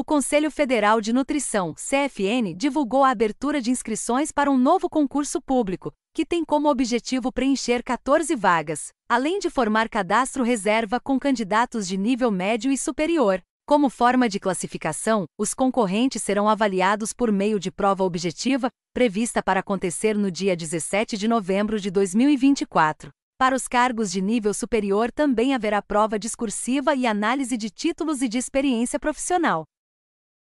O Conselho Federal de Nutrição, CFN, divulgou a abertura de inscrições para um novo concurso público, que tem como objetivo preencher 14 vagas, além de formar cadastro reserva com candidatos de nível médio e superior. Como forma de classificação, os concorrentes serão avaliados por meio de prova objetiva, prevista para acontecer no dia 17 de novembro de 2024. Para os cargos de nível superior também haverá prova discursiva e análise de títulos e de experiência profissional.